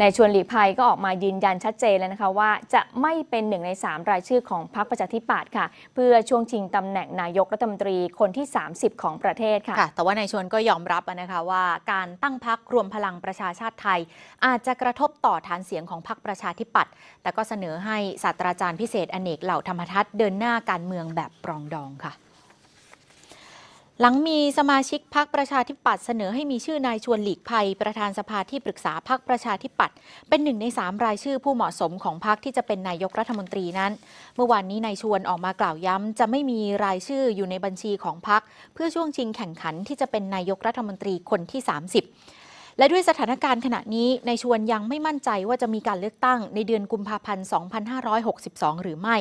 นายชวนหลีภัยก็ออกมายืนยันชัดเจนแล้วนะคะ ว่าจะไม่เป็นหนึ่งใน3รายชื่อของพรรคประชาธิปัตย์ค่ะ เพื่อช่วงชิงตำแหน่งนายกรัฐมนตรีคนที่ 30 ของประเทศค่ะคะแต่ว่านายชวนก็ยอมรับนะคะว่า การตั้งพรรครวมพลังประชาชาติไทย อาจจะกระทบต่อฐานเสียงของพรรคประชาธิปัตย์แต่ก็เสนอให้ศาสตราจารย์พิเศษอเนกเหล่าธรรมทัศน์เดินหน้าการเมืองแบบปรองดองค่ะหลังมีสมาชิกพักประชาธิปัตย์เสนอให้มีชื่อนายชวนหลีกภัยประธานสภาที่ปรึกษาพักประชาธิปัตย์เป็นหนึ่งในสามรายชื่อผู้เหมาะสมของพักที่จะเป็นนายกรัฐมนตรีนั้น เมื่อวานนี้นายชวนออกมากล่าวย้ำจะไม่มีรายชื่ออยู่ในบัญชีของพักเพื่อช่วงชิงแข่งขันที่จะเป็นนายกรัฐมนตรีคนที่ 30 และด้วยสถานการณ์ขณะนี้นายชวนยังไม่มั่นใจว่าจะมีการเลือกตั้ง ในเดือนกุมภาพันธ์ 2562 หรือไม่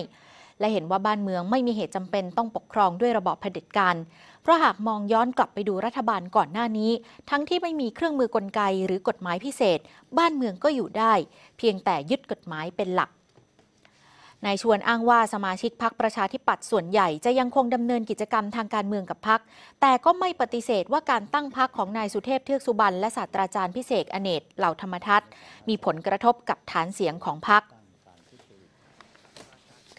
และเห็นว่าบ้านเมืองไม่มีเหตุจำเป็นต้องปกครองด้วยระบอบเผด็จการ เพราะหากมองย้อนกลับไปดูรัฐบาลก่อนหน้านี้ ทั้งที่ไม่มีเครื่องมือกลไก หรือกฎหมายพิเศษ บ้านเมืองก็อยู่ได้ เพียงแต่ยึดกฎหมายเป็นหลัก นายชวนอ้างว่าสมาชิกพักประชาธิปัตย์ส่วนใหญ่จะยังคงดำเนินกิจกรรมทางการเมืองกับพัก แต่ก็ไม่ปฏิเสธว่าการตั้งพักของนายสุเทพ เทือกสุบรรณและศาสตราจารย์พิเศษอเนกเหล่าธรรมทัศน์ มีผลกระทบกับฐานเสียงของพัก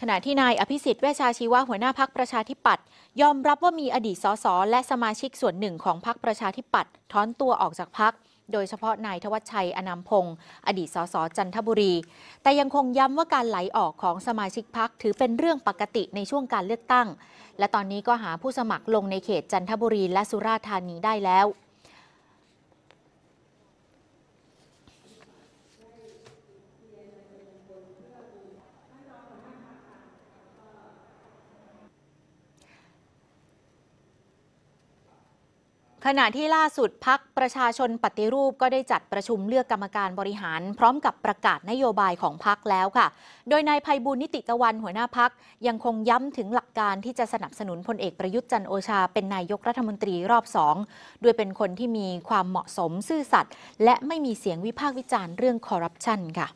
ขณะที่นายอภิสิทธิ์เวชาชีวะหัวหน้าพักประชาธิปัตย์ยอมรับว่ามีอดีตสสและสมาชิกส่วนหนึ่งของพักประชาธิปัตย์ถอนตัวออกจากพัก โดยเฉพาะนายทวัชชัยอนามพงศ์อดีตสสจันทบุรี แต่ยังคงย้ำว่าการไหลออกของสมาชิกพักถือเป็นเรื่องปกติในช่วงการเลือกตั้งและตอนนี้ก็หาผู้สมัครลงในเขตจันทบุรีและสุราษฎร์ธานีได้แล้วขณะที่ล่าสุดพักประชาชนปฏิรูปก็ได้จัดประชุมเลือกกรรมการบริหาร พร้อมกับประกาศนโยบายของพักแล้วค่ะ โดยนายภัยบุญนิติตะวันหัวหน้าพัก ยังคงย้ำถึงหลักการที่จะสนับสนุนพลเอกประยุทธ์จันโอชา เป็นนายกรัฐมนตรีรอบสองด้วยเป็นคนที่มีความเหมาะสมซื่อสัตย์และไม่มีเสียงวิพากษ์วิจารณ์เรื่องคอร์รัปชันค่ะ